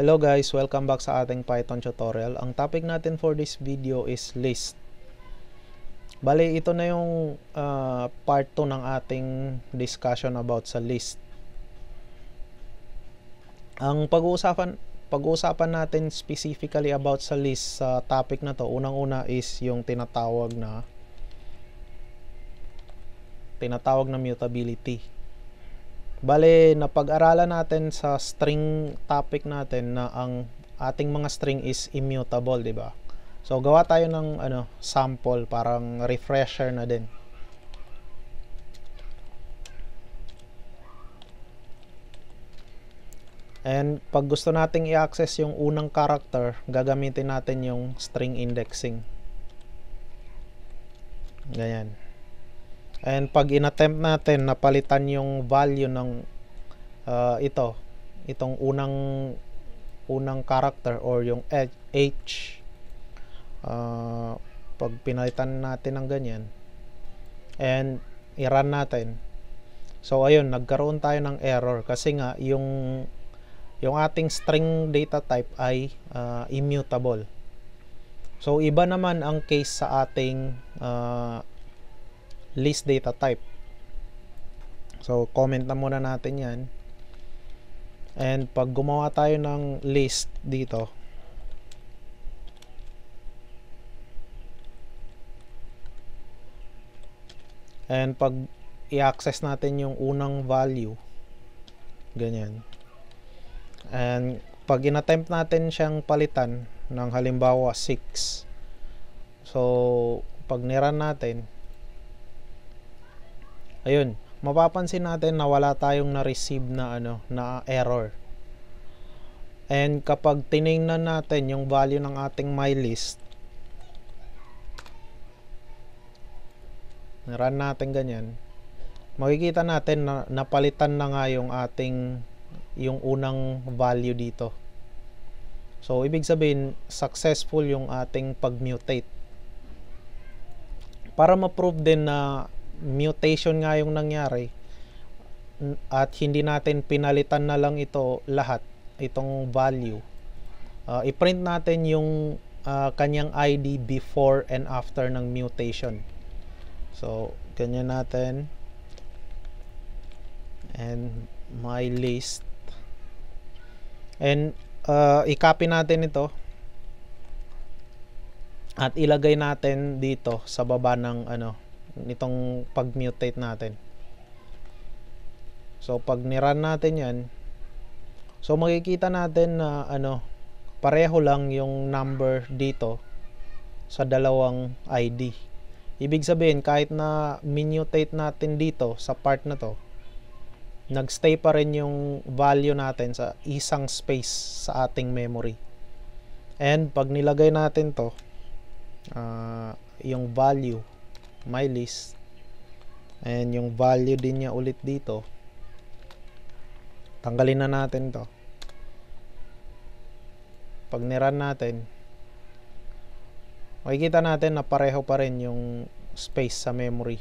Hello guys! Welcome back sa ating Python tutorial. Ang topic natin for this video is list. Bale, ito na yung uh, part 2 ng ating discussion about sa list. Ang pag-uusapan pag-uusapan natin specifically about sa list sa uh, topic na to, unang-una is yung tinatawag na tinatawag na mutability Bale, napag-aralan natin sa string topic natin na ang ating mga string is immutable, di ba? So, gawa tayo ng ano, sample, parang refresher na din. And pag gusto nating i-access yung unang character, gagamitin natin yung string indexing. Ganyan. And pag inattempt natin na palitan yung value ng uh, ito, itong unang unang character or yung H uh, pag pinalitan natin ng ganyan and i-run natin so ayun nagkaroon tayo ng error kasi nga yung yung ating string data type ay uh, immutable so iba naman ang case sa ating uh, list data type. So, comment na muna natin yan. And pag gumawa tayo ng list dito, and pag i-access natin yung unang value, ganyan. And pag inattempt natin siyang palitan ng halimbawa 6, so pag niran natin, ayun, mapapansin natin na wala tayong na-receive na ano, na error. And kapag tiningnan natin yung value ng ating my list, run natin ganyan, makikita natin na napalitan na nga yung ating yung unang value dito. So, ibig sabihin, successful yung ating pag-mutate. Para ma-prove din na mutation nga yung nangyari at hindi natin pinalitan na lang ito lahat itong value uh, i-print natin yung uh, kanyang ID before and after ng mutation so ganyan natin and my list and uh, i-copy natin ito at ilagay natin dito sa baba ng ano nitong pag-mutate natin. So pag niran natin 'yan, so makikita natin na ano, pareho lang yung number dito sa dalawang ID. Ibig sabihin kahit na minutate natin dito sa part na to, nagstay pa rin yung value natin sa isang space sa ating memory. And pag nilagay natin to, uh, yung value my list and yung value din niya ulit dito tanggalin na natin to pag niran natin makikita natin na pareho pa rin yung space sa memory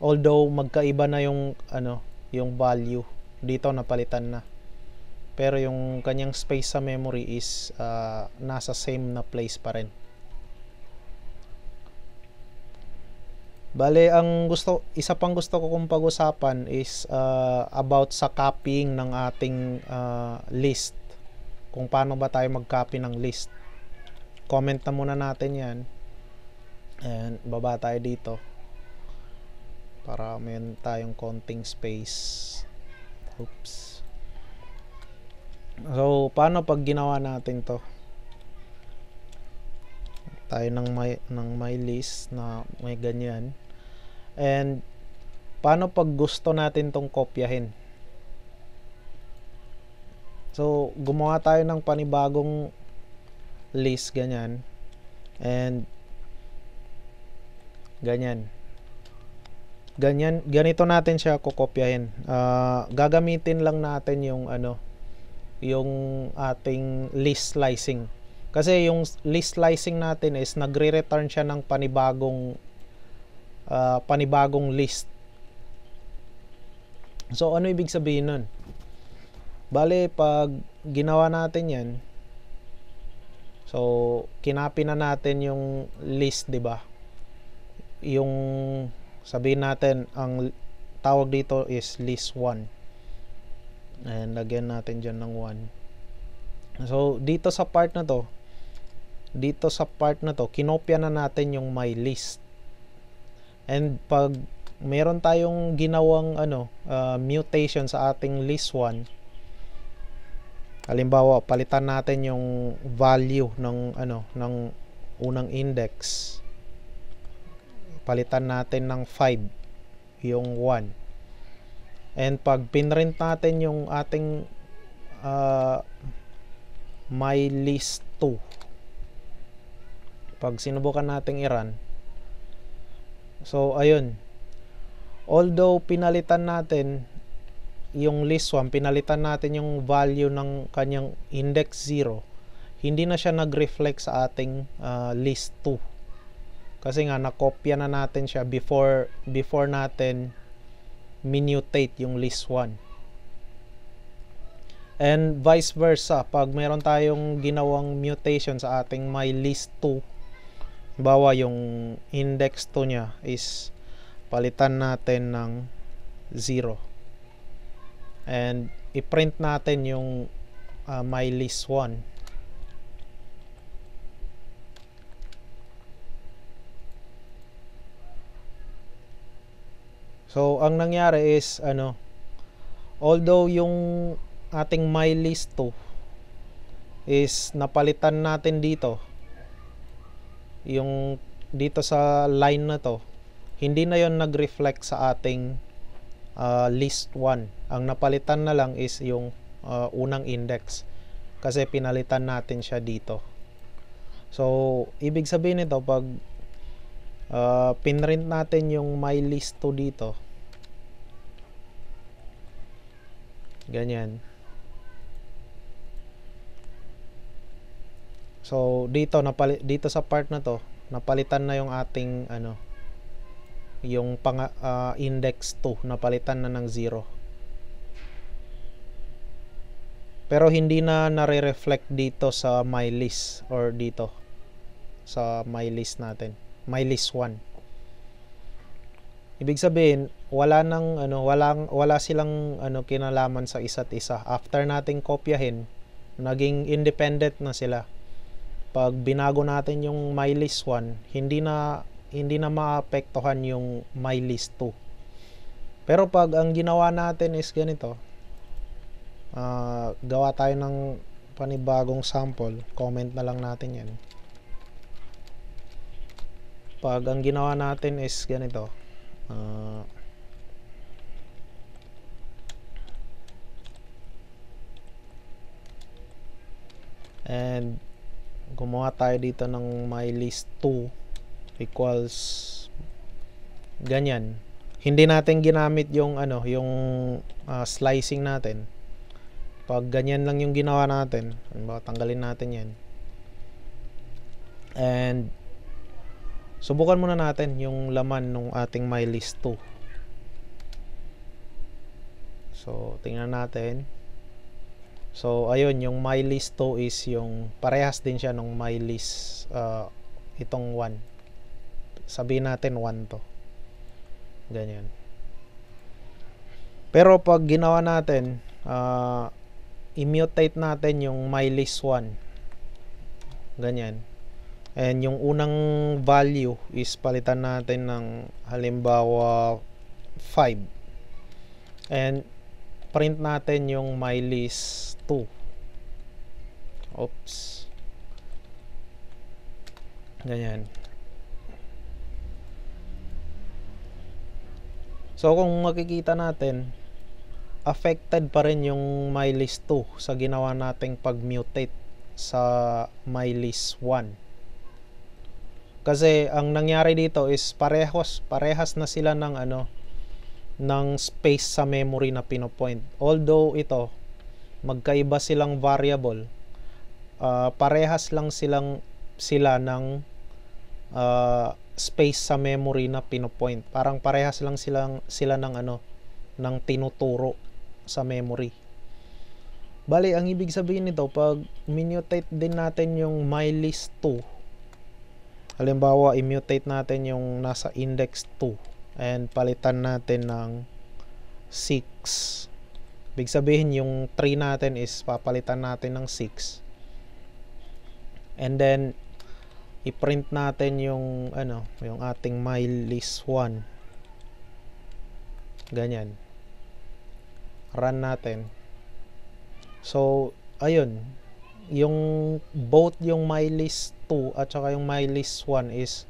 although magkaiba na yung ano yung value dito napalitan na pero yung kanyang space sa memory is uh, nasa same na place pa rin Bale, ang gusto, isa pang gusto ko kong pag-usapan is uh, about sa copying ng ating uh, list. Kung paano ba tayo mag-copy ng list. Comment na muna natin yan. And baba tayo dito. Para meron tayong konting space. Oops. So, paano pag ginawa natin to? Tayo ng my, ng my list na may ganyan. And paano pag gusto natin tong kopyahin? So, gumawa tayo ng panibagong list ganyan. And ganyan. Ganyan, ganito natin siya kokopyahin. Uh, gagamitin lang natin yung ano, yung ating list slicing. Kasi yung list slicing natin is nagre-return siya ng panibagong uh, panibagong list. So ano ibig sabihin nun? Bale, pag ginawa natin yan, so kinapi na natin yung list, di ba? Yung sabihin natin, ang tawag dito is list 1. And lagyan natin dyan ng 1. So, dito sa part na to, dito sa part na to, kinopya na natin yung my list. And pag meron tayong ginawang ano, uh, mutation sa ating list 1, halimbawa palitan natin yung value ng ano ng unang index palitan natin ng 5 yung 1 and pag pinrint natin yung ating uh, my list 2 pag sinubukan nating i-run So, ayun. Although pinalitan natin yung list 1, pinalitan natin yung value ng kanyang index 0, hindi na siya nag-reflect sa ating uh, list 2. Kasi nga, nakopya na natin siya before, before natin minutate yung list 1. And vice versa, pag meron tayong ginawang mutation sa ating my list 2, bawa yung index to niya is palitan natin ng 0 and i-print natin yung uh, my list 1 so ang nangyari is ano although yung ating my list 2 is napalitan natin dito yung dito sa line na to hindi na yon nag-reflect sa ating uh, list 1 ang napalitan na lang is yung uh, unang index kasi pinalitan natin siya dito so ibig sabihin nito pag uh, pinrint natin yung my list 2 dito ganyan So dito na dito sa part na to, napalitan na yung ating ano yung pang uh, index 2 napalitan na ng 0. Pero hindi na nare-reflect dito sa my list or dito sa my list natin. My list 1. Ibig sabihin, wala nang ano, walang wala silang ano kinalaman sa isa't isa. After nating kopyahin, naging independent na sila pag binago natin yung my list 1 hindi na hindi na maapektuhan yung my list 2 pero pag ang ginawa natin is ganito uh, gawa tayo ng panibagong sample comment na lang natin yan pag ang ginawa natin is ganito uh, and gumawa tayo dito ng my list 2 equals ganyan hindi natin ginamit yung ano yung uh, slicing natin pag ganyan lang yung ginawa natin halimbawa tanggalin natin yan and subukan muna natin yung laman ng ating my list 2 so tingnan natin So ayun, yung my list 2 is yung parehas din siya nung my list uh, itong 1. Sabihin natin 1 to. Ganyan. Pero pag ginawa natin, uh, i-mutate natin yung my list 1. Ganyan. And yung unang value is palitan natin ng halimbawa 5. And print natin yung my list 2 oops ganyan so kung makikita natin affected pa rin yung my list 2 sa ginawa nating pag-mutate sa my list 1 kasi ang nangyari dito is parehas parehas na sila ng ano ng space sa memory na pinopoint. Although ito, magkaiba silang variable, uh, parehas lang silang sila ng uh, space sa memory na pinopoint. Parang parehas lang silang sila ng ano ng tinuturo sa memory. Bali, ang ibig sabihin nito pag minutate din natin yung my list 2 Halimbawa, i-mutate natin yung nasa index 2 and palitan natin ng 6 Big sabihin yung 3 natin is papalitan natin ng 6. And then i-print natin yung ano, yung ating mile list 1. Ganyan. Run natin. So, ayun. Yung both yung mile list 2 at saka yung mile list 1 is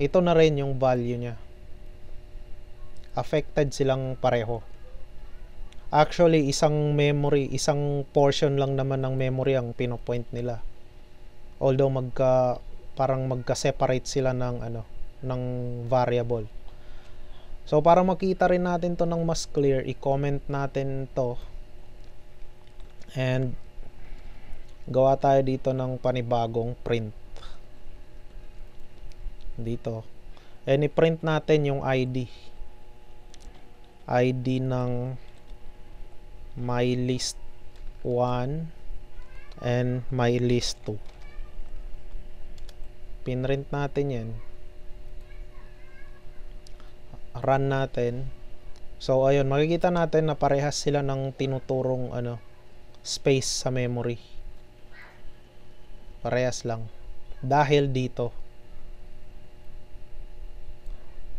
ito na rin yung value niya affected silang pareho. Actually, isang memory, isang portion lang naman ng memory ang pinopoint nila. Although magka parang magka-separate sila ng ano, ng variable. So para makita rin natin 'to ng mas clear, i-comment natin 'to. And gawa tayo dito ng panibagong print. Dito. Any print natin yung ID. ID ng my list 1 and my list 2 pinrint natin yan run natin so ayun makikita natin na parehas sila ng tinuturong ano space sa memory parehas lang dahil dito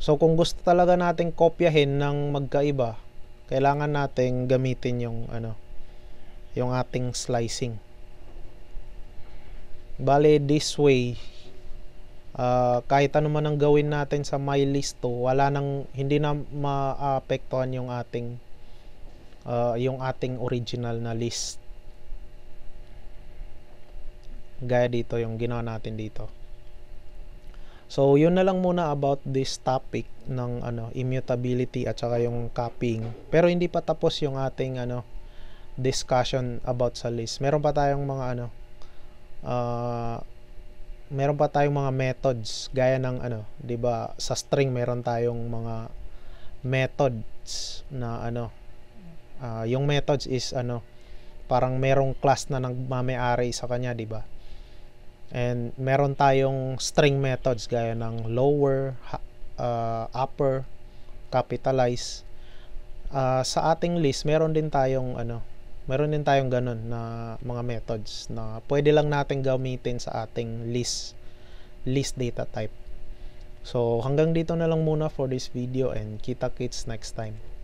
So kung gusto talaga nating kopyahin ng magkaiba, kailangan nating gamitin yung ano, yung ating slicing. Bale, this way, uh, kahit ano man ang gawin natin sa my list to, wala nang, hindi na maapektuhan yung ating, uh, yung ating original na list. Gaya dito, yung ginawa natin dito. So, yun na lang muna about this topic ng ano, immutability at saka yung copying. Pero hindi pa tapos yung ating ano discussion about sa list. Meron pa tayong mga ano uh, meron pa tayong mga methods gaya ng ano, 'di ba? Sa string meron tayong mga methods na ano uh, yung methods is ano parang merong class na nagmamay-ari sa kanya, 'di ba? And meron tayong string methods gaya ng lower, uh, upper, capitalize. Uh, ah, sa ating list, meron din tayong ano, meron din tayong ganun na mga methods na pwede lang natin gamitin sa ating list list data type. So hanggang dito na lang muna for this video and kita-kits next time.